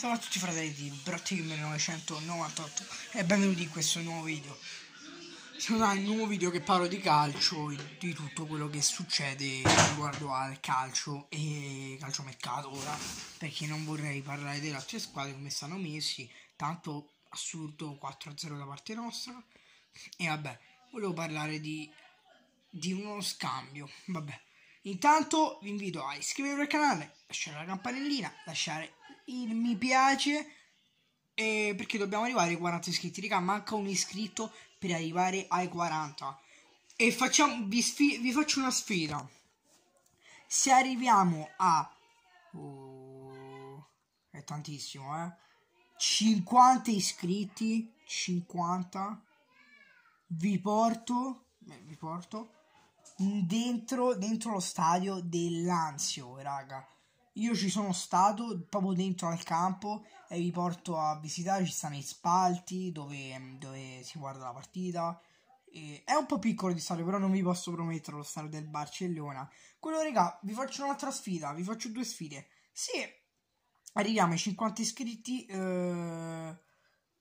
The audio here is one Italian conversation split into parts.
Salve a tutti fratelli di Brottini 1998 e benvenuti in questo nuovo video. Sono un nuovo video che parlo di calcio e di tutto quello che succede riguardo al calcio e calciomercato ora, perché non vorrei parlare delle altre squadre come stanno messi, tanto assurdo 4-0 da parte nostra. E vabbè, volevo parlare di, di uno scambio, vabbè. Intanto vi invito a iscrivervi al canale, lasciare la campanellina, lasciare il mi piace eh, perché dobbiamo arrivare ai 40 iscritti. Raga, manca un iscritto per arrivare ai 40. E facciamo, vi, vi faccio una sfida. Se arriviamo a... Oh, è tantissimo, eh. 50 iscritti. 50. Vi porto... Beh, vi porto... Dentro, dentro lo stadio dell'Anzio, raga io ci sono stato proprio dentro al campo e vi porto a visitare, ci stanno i spalti dove, dove si guarda la partita. E è un po' piccolo di stadio, però non vi posso promettere lo stadio del Barcellona. Quello, raga, vi faccio un'altra sfida, vi faccio due sfide. Se arriviamo ai 50 iscritti, eh,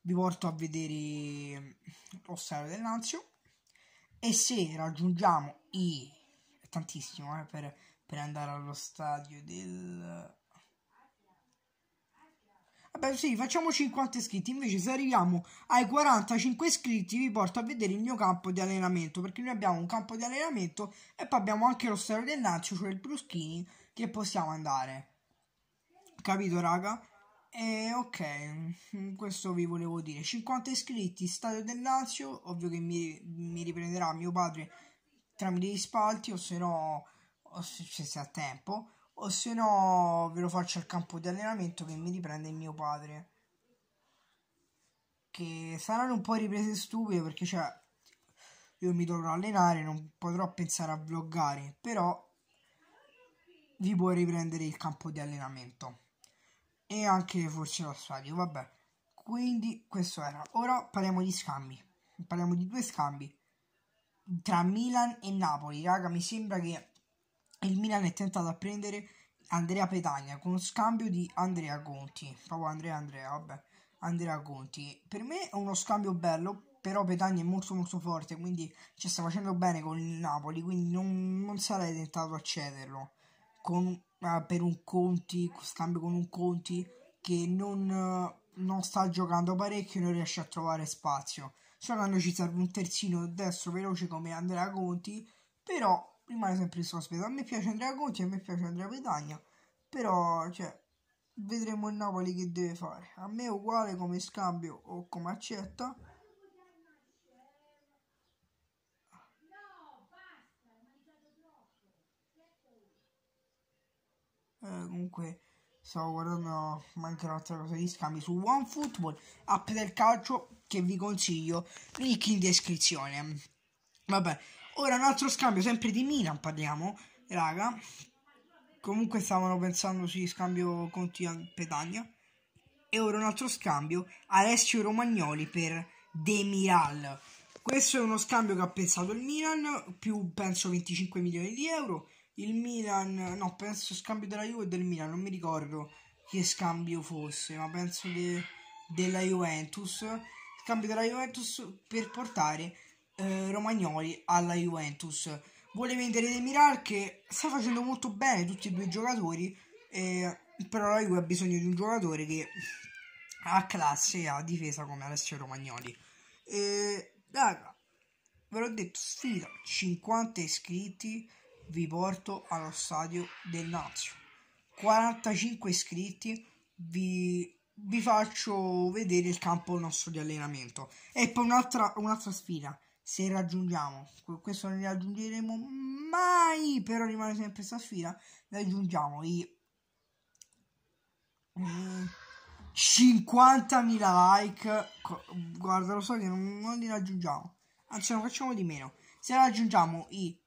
vi porto a vedere lo stadio del Lazio. E se raggiungiamo i... è tantissimo, eh, per per andare allo stadio del... Vabbè sì, facciamo 50 iscritti, invece se arriviamo ai 45 iscritti vi porto a vedere il mio campo di allenamento, perché noi abbiamo un campo di allenamento e poi abbiamo anche lo stadio del Lazio, cioè il Bruschini, che possiamo andare. Capito raga? E ok, questo vi volevo dire. 50 iscritti, stadio del Lazio, ovvio che mi, mi riprenderà mio padre tramite gli spalti o se no o se, se ha tempo, o se no ve lo faccio al campo di allenamento che mi riprende mio padre. Che saranno un po' riprese stupide perché cioè io mi dovrò allenare, non potrò pensare a vloggare, però vi può riprendere il campo di allenamento e anche forse lo stadio, vabbè. Quindi questo era. Ora parliamo di scambi. Parliamo di due scambi tra Milan e Napoli, raga, mi sembra che il Milan è tentato a prendere Andrea Petagna con scambio di Andrea Conti. Proprio Andrea Andrea, vabbè. Andrea Conti. Per me è uno scambio bello, però Petagna è molto molto forte, quindi ci sta facendo bene con il Napoli, quindi non, non sarei tentato a cederlo. Con, uh, per un Conti, scambio con un Conti che non, uh, non sta giocando parecchio e non riesce a trovare spazio. Solo quando ci serve un terzino destro veloce come Andrea Conti, però rimane sempre il sospetto. A me piace Andrea Conti, a me piace Andrea Petagna, però cioè, vedremo il Napoli che deve fare. A me è uguale come scambio o come accetta. Eh, comunque stavo guardando anche un'altra cosa di scambi su OneFootball, app del calcio che vi consiglio, link in descrizione. Vabbè, Ora un altro scambio, sempre di Milan parliamo, raga. Comunque stavano pensando su scambio Conti a Petagna. E ora un altro scambio, Alessio Romagnoli per Demiral. Questo è uno scambio che ha pensato il Milan, più penso 25 milioni di euro. Il Milan, no, penso scambio della Juve e del Milan, non mi ricordo che scambio fosse, ma penso de, della Juventus. Scambio della Juventus per portare eh, Romagnoli alla Juventus. Vuole vendere Demiral che sta facendo molto bene tutti e due i giocatori, eh, però la Juve ha bisogno di un giocatore che ha classe e ha difesa come Alessio Romagnoli. Eh, raga, ve l'ho detto, sfida 50 iscritti, vi porto allo stadio del Lazio. 45 iscritti, vi, vi faccio vedere il campo nostro di allenamento. E poi un'altra, un'altra sfida se raggiungiamo questo non li raggiungeremo mai però rimane sempre questa sfida raggiungiamo i 50.000 mm, like guarda lo so che non, non li raggiungiamo anzi non facciamo di meno se raggiungiamo i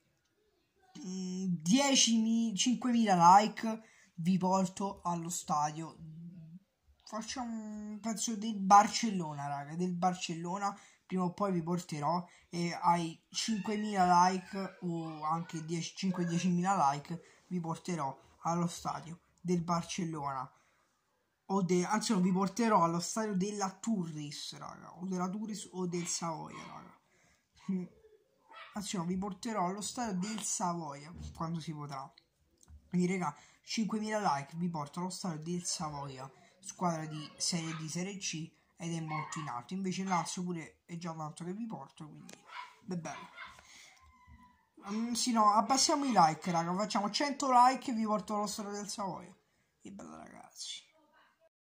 10.000 mm, 5.000 like vi porto allo stadio facciamo un pezzo del Barcellona raga del Barcellona prima o poi vi porterò e ai 5.000 like o anche 5-10.000 like vi porterò allo stadio del Barcellona o de, anzi no, vi porterò allo stadio della Turris raga o della Turris o del Savoia raga anzi no, vi porterò allo stadio del Savoia quando si potrà quindi raga 5.000 like vi porto allo stadio del Savoia squadra di serie D serie C ed è molto in alto. Invece Lazio pure è già l'alto che vi porto, quindi è bello. Um, sì, no, abbassiamo i like, raga. Facciamo 100 like e vi porto lo storia del Savoia. Che bello, ragazzi.